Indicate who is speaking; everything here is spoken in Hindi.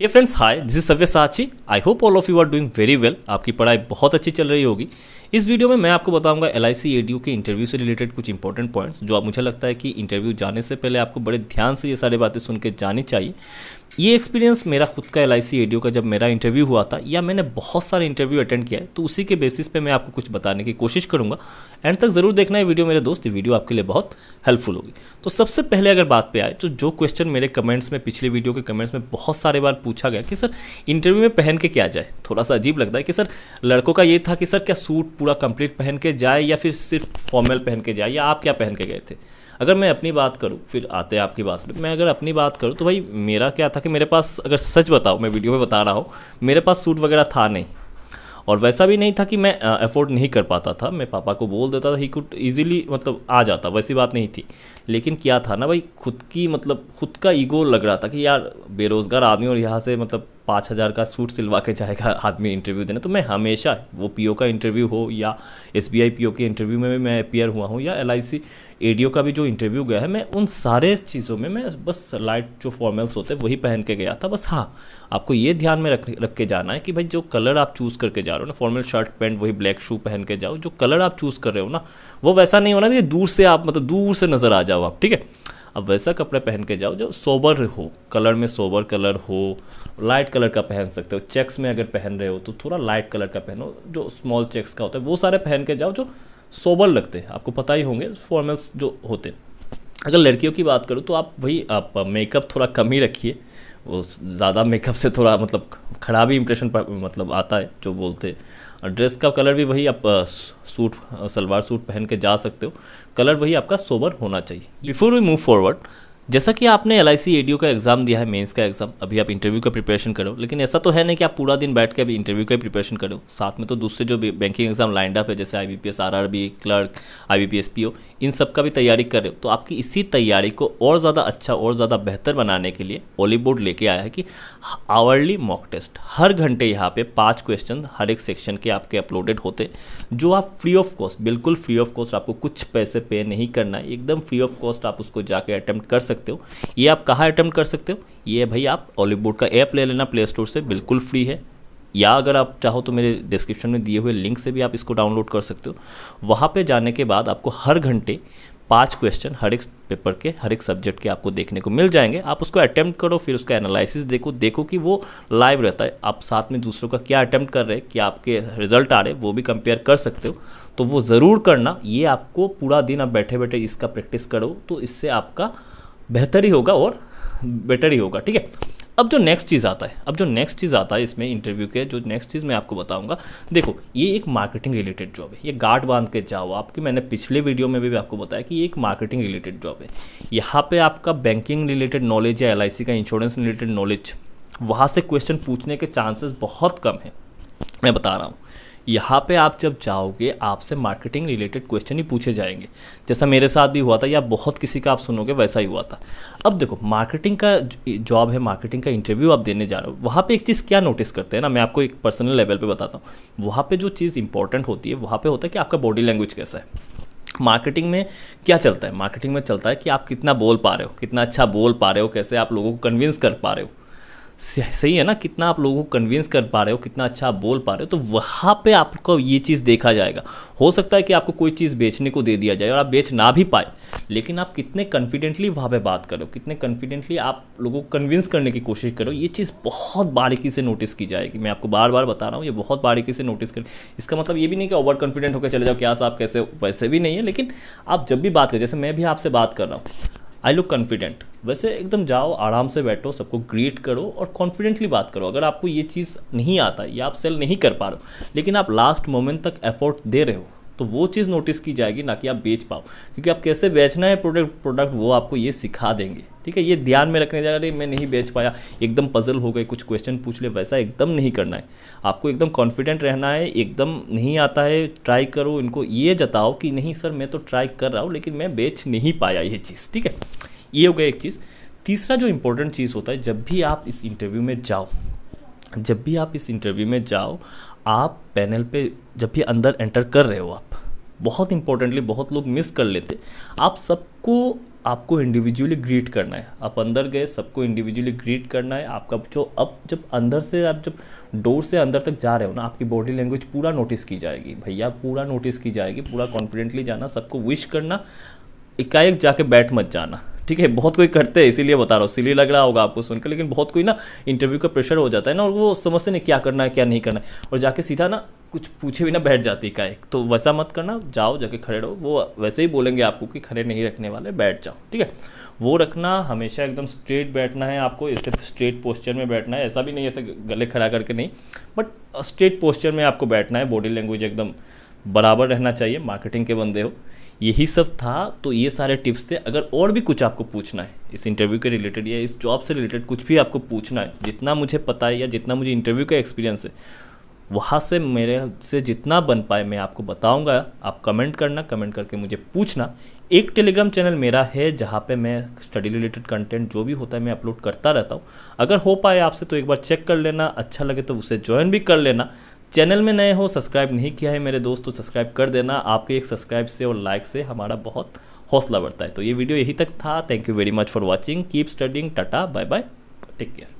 Speaker 1: ये friends hi this is Savyasachi I hope all of you are doing very well आपकी पढ़ाई बहुत अच्छी चल रही होगी इस वीडियो में मैं आपको बताऊंगा एल आई सी के इंटरव्यू से रिलेटेड कुछ इंपॉर्टेंट पॉइंट्स जो आप मुझे लगता है कि इंटरव्यू जाने से पहले आपको बड़े ध्यान से ये सारी बातें सुन के जानी चाहिए ये एक्सपीरियंस मेरा खुद का एल आई का जब मेरा इंटरव्यू हुआ था या मैंने बहुत सारे इंटरव्यू अटेंड किया है तो उसी के बेसिस पे मैं आपको कुछ बताने की कोशिश करूँगा एंड तक ज़रूर देखना है वीडियो मेरे दोस्त ये वीडियो आपके लिए बहुत हेल्पफुल होगी तो सबसे पहले अगर बात पे आए तो जो क्वेश्चन मेरे कमेंट्स में पिछले वीडियो के कमेंट्स में बहुत सारे बार पूछा गया कि सर इंटरव्यू में पहन के क्या जाए थोड़ा सा अजीब लगता है कि सर लड़कों का ये था कि सर क्या सूट पूरा कंप्लीट पहन के जाए या फिर सिर्फ फॉर्मल पहन के जाए या आप क्या पहन के गए थे अगर मैं अपनी बात करूँ फिर आते हैं आपकी बात मैं अगर अपनी बात करूँ तो भाई मेरा क्या था कि मेरे पास अगर सच बताओ मैं वीडियो में बता रहा हूँ मेरे पास सूट वगैरह था नहीं और वैसा भी नहीं था कि मैं अफोर्ड नहीं कर पाता था मैं पापा को बोल देता था ही कुड ईजिली मतलब आ जाता वैसी बात नहीं थी लेकिन क्या था ना भाई खुद की मतलब खुद का ईगो लग रहा था कि यार बेरोज़गार आदमी और यहाँ से मतलब पाँच हज़ार का सूट सिलवा के जाएगा आदमी इंटरव्यू देने तो मैं हमेशा वो पीओ का इंटरव्यू हो या एस बी आई पी के इंटरव्यू में भी मैं अपियर हुआ हूँ या एल आई सी का भी जो इंटरव्यू गया है मैं उन सारे चीज़ों में मैं बस लाइट जो फॉर्मल्स होते हैं वही पहन के गया था बस हाँ आपको ये ध्यान में रख रख के जाना है कि भाई जो कलर आप चूज़ करके जा रहे हो ना फॉर्मल शर्ट पैंट वही ब्लैक शू पहन के जाओ जो कलर आप चूज़ कर रहे हो ना वो वैसा नहीं होना कि दूर से आप मतलब दूर से नज़र आ जाओ आप ठीक है अब वैसा कपड़ा पहन के जाओ जो सोबर हो कलर में सोबर कलर हो लाइट कलर का पहन सकते हो चेक्स में अगर पहन रहे हो तो थोड़ा लाइट कलर का पहनो जो स्मॉल चेक्स का होता है वो सारे पहन के जाओ जो सोबर लगते हैं आपको पता ही होंगे फॉर्मल्स जो होते हैं अगर लड़कियों की बात करूँ तो आप वही आप मेकअप थोड़ा कम ही रखिए वो ज़्यादा मेकअप से थोड़ा मतलब ख़राब ही इम्प्रेशन मतलब आता है जो बोलते और ड्रेस का कलर भी वही आप सूट सलवार सूट पहन के जा सकते हो कलर वही आपका सोबर होना चाहिए बिफोर वी मूव फॉरवर्ड जैसा कि आपने एल आई का एग्ज़ाम दिया है मेंस का एग्ज़ाम अभी आप इंटरव्यू का प्रिपरेशन करो लेकिन ऐसा तो है नहीं कि आप पूरा दिन बैठ के अभी इंटरव्यू का प्रिपरेशन करो साथ में तो दूसरे जो बैंकिंग एग्ज़ाम लाइंड अप है जैसे I B P S R R B clerk I B P S P O इन सब का भी तैयारी कर रहे हो तो आपकी इसी तैयारी को और ज़्यादा अच्छा और ज़्यादा बेहतर बनाने के लिए बॉलीवुड लेके आया है कि आवरली मॉक टेस्ट हर घंटे यहाँ पर पाँच क्वेश्चन हर एक सेक्शन के आपके अपलोडेड होते जो आप फ्री ऑफ कॉस्ट बिल्कुल फ्री ऑफ कॉस्ट आपको कुछ पैसे पे नहीं करना एकदम फ्री ऑफ कॉस्ट आप उसको जाके अटैम्प्ट कर सकते सकते हो ये आप कहाँ अटैम्प्ट कर सकते हो ये भाई आप ऑलिव बोर्ड का ऐप ले लेना प्ले स्टोर से बिल्कुल फ्री है या अगर आप चाहो तो मेरे डिस्क्रिप्शन में दिए हुए लिंक से भी आप इसको डाउनलोड कर सकते हो वहाँ पे जाने के बाद आपको हर घंटे पांच क्वेश्चन हर एक पेपर के हर एक सब्जेक्ट के आपको देखने को मिल जाएंगे आप उसको अटैम्प्ट करो फिर उसका एनालिसिस देखो देखो कि वो लाइव रहता है आप साथ में दूसरों का क्या अटैम्प्ट कर रहे हैं क्या आपके रिजल्ट आ रहे हैं वो भी कंपेयर कर सकते हो तो वो ज़रूर करना ये आपको पूरा दिन आप बैठे बैठे इसका प्रैक्टिस करो तो इससे आपका बेहतर ही होगा और बेटर ही होगा ठीक है अब जो नेक्स्ट चीज़ आता है अब जो नेक्स्ट चीज़ आता है इसमें इंटरव्यू के जो नेक्स्ट चीज़ मैं आपको बताऊंगा देखो ये एक मार्केटिंग रिलेटेड जॉब है ये गार्ड बांध के जाओ आपकी मैंने पिछले वीडियो में भी, भी आपको बताया कि ये एक मार्केटिंग रिलेटेड जॉब है यहाँ पे आपका बैंकिंग रिलेटेड नॉलेज या एल का इंश्योरेंस रिलेटेड नॉलेज वहाँ से क्वेश्चन पूछने के चांसेस बहुत कम है मैं बता रहा हूँ यहाँ पे आप जब जाओगे आपसे मार्केटिंग रिलेटेड क्वेश्चन ही पूछे जाएंगे जैसा मेरे साथ भी हुआ था या बहुत किसी का आप सुनोगे वैसा ही हुआ था अब देखो मार्केटिंग का जॉब है मार्केटिंग का इंटरव्यू आप देने जा रहे हो वहाँ पर एक चीज़ क्या नोटिस करते हैं ना मैं आपको एक पर्सनल लेवल पर बताता हूँ वहाँ पर जो चीज़ इंपॉर्टेंट होती है वहाँ पर होता है कि आपका बॉडी लैंग्वेज कैसा है मार्केटिंग में क्या चलता है मार्केटिंग में चलता है कि आप कितना बोल पा रहे हो कितना अच्छा बोल पा रहे हो कैसे आप लोगों को कन्विंस कर पा रहे हो सही है ना कितना आप लोगों को कन्विंस कर पा रहे हो कितना अच्छा आप बोल पा रहे हो तो वहाँ पे आपको ये चीज़ देखा जाएगा हो सकता है कि आपको कोई चीज़ बेचने को दे दिया जाए और आप बेच ना भी पाए लेकिन आप कितने कॉन्फिडेंटली वहाँ पे बात करो कितने कॉन्फिडेंटली आप लोगों को कन्विंस करने की कोशिश करो ये चीज़ बहुत बारीकी से नोटिस की जाएगी मैं आपको बार बार बता रहा हूँ ये बहुत बारीकी से नोटिस कर इसका मतलब ये भी नहीं कि ओवर कॉन्फिडेंट होकर चले जाओ क्या हाँ साहब कैसे वैसे भी नहीं है लेकिन आप जब भी बात करें जैसे मैं भी आपसे बात कर रहा हूँ आई लुक कॉन्फिडेंट वैसे एकदम जाओ आराम से बैठो सबको ग्रीट करो और कॉन्फिडेंटली बात करो अगर आपको ये चीज़ नहीं आता या आप सेल नहीं कर पा रहे हो लेकिन आप लास्ट मोमेंट तक एफर्ट दे रहे हो तो वो चीज़ नोटिस की जाएगी ना कि आप बेच पाओ क्योंकि आप कैसे बेचना है प्रोडक्ट प्रोडक्ट वो आपको ये सिखा देंगे ठीक है ये ध्यान में रखने जा रहे मैं नहीं बेच पाया एकदम पजल हो गए कुछ क्वेश्चन पूछ ले वैसा एकदम नहीं करना है आपको एकदम कॉन्फिडेंट रहना है एकदम नहीं आता है ट्राई करो इनको ये जताओ कि नहीं सर मैं तो ट्राई कर रहा हूँ लेकिन मैं बेच नहीं पाया ये चीज़ ठीक है ये हो गया एक चीज़ तीसरा जो इम्पोर्टेंट चीज़ होता है जब भी आप इस इंटरव्यू में जाओ जब भी आप इस इंटरव्यू में जाओ आप पैनल पे जब भी अंदर एंटर कर रहे हो आप बहुत इंपॉर्टेंटली बहुत लोग मिस कर लेते आप सबको आपको इंडिविजुअली ग्रीट करना है आप अंदर गए सबको इंडिविजुअली ग्रीट करना है आपका जो अब जब अंदर से आप जब डोर से अंदर तक जा रहे हो ना आपकी बॉडी लैंग्वेज पूरा नोटिस की जाएगी भैया पूरा नोटिस की जाएगी पूरा कॉन्फिडेंटली जाना सबको विश करना एकाएक जाके बैठ मत जाना ठीक है बहुत कोई करते हैं इसीलिए बता रहा हूँ इसीलिए लग रहा होगा आपको सुनकर लेकिन बहुत कोई ना इंटरव्यू का प्रेशर हो जाता है ना और वो समझते नहीं क्या करना है क्या नहीं करना है और जाके सीधा ना कुछ पूछे भी ना बैठ जाती का एक तो वैसा मत करना जाओ जाके खड़े रहो वो वैसे ही बोलेंगे आपको कि खड़े नहीं रखने वाले बैठ जाओ ठीक है वो रखना हमेशा एकदम स्ट्रेट बैठना है आपको सिर्फ स्ट्रेट पोस्चर में बैठना है ऐसा भी नहीं ऐसे गले खड़ा करके नहीं बट स्ट्रेट पोस्चर में आपको बैठना है बॉडी लैंग्वेज एकदम बराबर रहना चाहिए मार्केटिंग के बंदे हो यही सब था तो ये सारे टिप्स थे अगर और भी कुछ आपको पूछना है इस इंटरव्यू के रिलेटेड या इस जॉब से रिलेटेड कुछ भी आपको पूछना है जितना मुझे पता है या जितना मुझे इंटरव्यू का एक्सपीरियंस है वहाँ से मेरे से जितना बन पाए मैं आपको बताऊंगा आप कमेंट करना कमेंट करके मुझे पूछना एक टेलीग्राम चैनल मेरा है जहाँ पे मैं स्टडी रिलेटेड कंटेंट जो भी होता है मैं अपलोड करता रहता हूँ अगर हो पाए आपसे तो एक बार चेक कर लेना अच्छा लगे तो उसे ज्वाइन भी कर लेना चैनल में नए हो सब्सक्राइब नहीं किया है मेरे दोस्त तो सब्सक्राइब कर देना आपके एक सब्सक्राइब से और लाइक से हमारा बहुत हौसला बढ़ता है तो ये वीडियो यही तक था thank you very much for watching keep studying tata bye bye take care